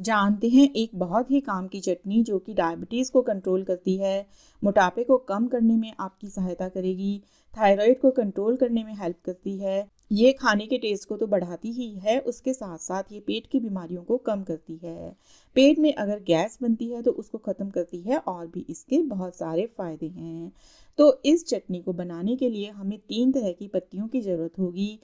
जानते हैं एक बहुत ही काम की चटनी जो कि डायबिटीज़ को कंट्रोल करती है मोटापे को कम करने में आपकी सहायता करेगी थायराइड को कंट्रोल करने में हेल्प करती है ये खाने के टेस्ट को तो बढ़ाती ही है उसके साथ साथ ये पेट की बीमारियों को कम करती है पेट में अगर गैस बनती है तो उसको ख़त्म करती है और भी इसके बहुत सारे फ़ायदे हैं तो इस चटनी को बनाने के लिए हमें तीन तरह की पत्तियों की ज़रूरत होगी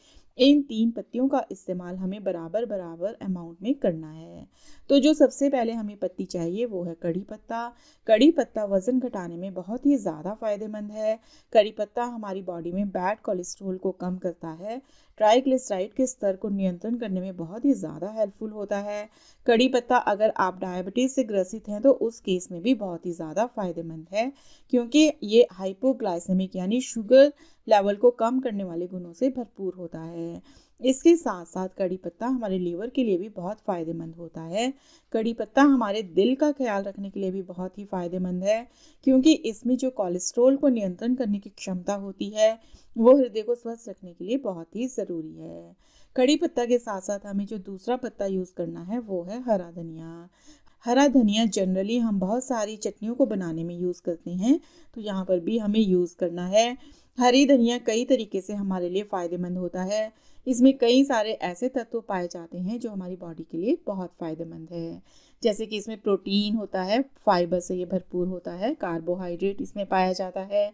इन तीन पत्तियों का इस्तेमाल हमें बराबर बराबर अमाउंट में करना है तो जो सबसे पहले हमें पत्ती चाहिए वो है कड़ी पत्ता कड़ी पत्ता वज़न घटाने में बहुत ही ज़्यादा फ़ायदेमंद है कड़ी पत्ता हमारी बॉडी में बैड कोलेस्ट्रोल को कम करता है ट्राइग्लिसराइड के स्तर को नियंत्रण करने में बहुत ही ज़्यादा हेल्पफुल होता है कड़ी पत्ता अगर आप डायबिटीज़ से ग्रसित हैं तो उस केस में भी बहुत ही ज़्यादा फ़ायदेमंद है क्योंकि ये हाइपोग्लाइसेमिक यानी शुगर लेवल को कम करने वाले गुणों से भरपूर होता है इसके साथ साथ कड़ी पत्ता हमारे लीवर के लिए भी बहुत फ़ायदेमंद होता है कड़ी पत्ता हमारे दिल का ख्याल रखने के लिए भी बहुत ही फ़ायदेमंद है क्योंकि इसमें जो कोलेस्ट्रोल को नियंत्रण करने की क्षमता होती है वो हृदय को स्वस्थ रखने के लिए बहुत ही ज़रूरी है कड़ी पत्ता के साथ साथ हमें जो दूसरा पत्ता यूज़ करना है वो है हरा धनिया हरा धनिया जनरली हम बहुत सारी चटनियों को बनाने में यूज़ करते हैं तो यहाँ पर भी हमें यूज़ करना है हरी धनिया कई तरीके से हमारे लिए फ़ायदेमंद होता है इसमें कई सारे ऐसे तत्व पाए जाते हैं जो हमारी बॉडी के लिए बहुत फ़ायदेमंद है जैसे कि इसमें प्रोटीन होता है फाइबर से ये भरपूर होता है कार्बोहाइड्रेट इसमें पाया जाता है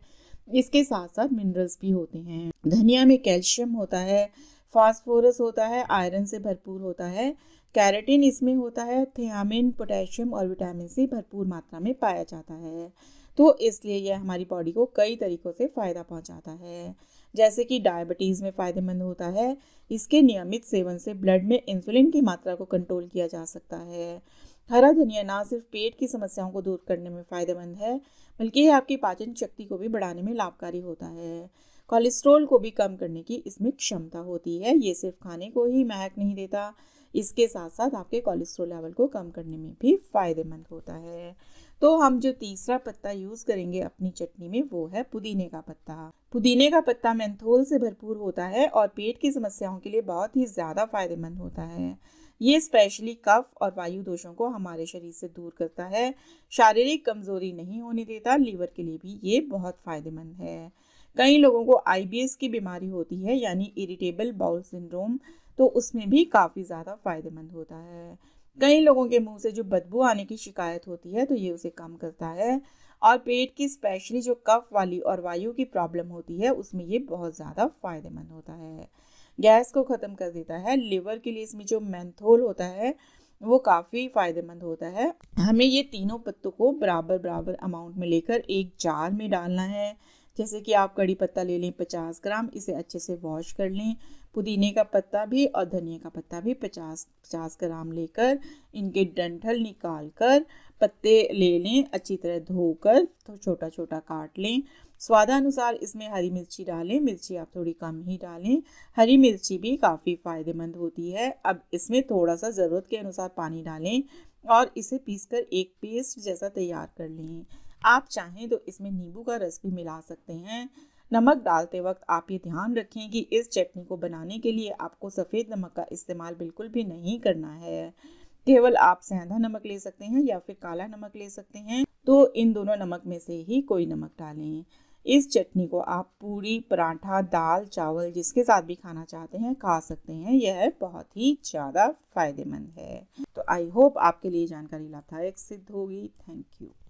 इसके साथ साथ मिनरल्स भी होते हैं धनिया में कैल्शियम होता है फॉस्फोरस होता है आयरन से भरपूर होता है कैरेटिन इसमें होता है थियामिन पोटेशियम और विटामिन सी भरपूर मात्रा में पाया जाता है तो इसलिए यह हमारी बॉडी को कई तरीक़ों से फ़ायदा पहुंचाता है जैसे कि डायबिटीज़ में फ़ायदेमंद होता है इसके नियमित सेवन से ब्लड में इंसुलिन की मात्रा को कंट्रोल किया जा सकता है हरा धनिया ना सिर्फ पेट की समस्याओं को दूर करने में फ़ायदेमंद है बल्कि यह आपकी पाचन शक्ति को भी बढ़ाने में लाभकारी होता है कोलेस्ट्रोल को भी कम करने की इसमें क्षमता होती है ये सिर्फ खाने को ही महक नहीं देता इसके साथ साथ आपके कोलेस्ट्रोल लेवल को कम करने में भी फ़ायदेमंद होता है तो हम जो तीसरा पत्ता यूज़ करेंगे अपनी चटनी में वो है पुदीने का पत्ता पुदीने का पत्ता मेंथोल से भरपूर होता है और पेट की समस्याओं के लिए बहुत ही ज़्यादा फायदेमंद होता है ये स्पेशली कफ और वायु दोषों को हमारे शरीर से दूर करता है शारीरिक कमजोरी नहीं होने देता लीवर के लिए भी ये बहुत फायदेमंद है कई लोगों को आई की बीमारी होती है यानी इरिटेबल बाउल सिंड्रोम तो उसमें भी काफ़ी ज़्यादा फायदेमंद होता है कई लोगों के मुंह से जो बदबू आने की शिकायत होती है तो ये उसे कम करता है और पेट की स्पेशली जो कफ वाली और वायु की प्रॉब्लम होती है उसमें ये बहुत ज़्यादा फायदेमंद होता है गैस को ख़त्म कर देता है लिवर के लिए इसमें जो मैंथोल होता है वो काफ़ी फ़ायदेमंद होता है हमें ये तीनों पत्तों को बराबर बराबर अमाउंट में लेकर एक जार में डालना है जैसे कि आप कड़ी पत्ता ले लें पचास ग्राम इसे अच्छे से वॉश कर लें पुदीने का पत्ता भी और धनिया का पत्ता भी पचास पचास ग्राम लेकर इनके डंठल निकाल कर पत्ते ले लें अच्छी तरह धोकर तो छोटा छोटा काट लें स्वादानुसार इसमें हरी मिर्ची डालें मिर्ची आप थोड़ी कम ही डालें हरी मिर्ची भी काफ़ी फ़ायदेमंद होती है अब इसमें थोड़ा सा ज़रूरत के अनुसार पानी डालें और इसे पीसकर एक पेस्ट जैसा तैयार कर लें आप चाहें तो इसमें नींबू का रस भी मिला सकते हैं नमक डालते वक्त आप ये ध्यान रखें कि इस चटनी को बनाने के लिए आपको सफ़ेद नमक का इस्तेमाल बिल्कुल भी नहीं करना है केवल आप सेंधा नमक ले सकते हैं या फिर काला नमक ले सकते हैं तो इन दोनों नमक में से ही कोई नमक डालें इस चटनी को आप पूरी पराठा दाल चावल जिसके साथ भी खाना चाहते हैं खा सकते हैं यह बहुत ही ज़्यादा फायदेमंद है तो आई होप आपके लिए जानकारी लाभदायक सिद्ध होगी थैंक यू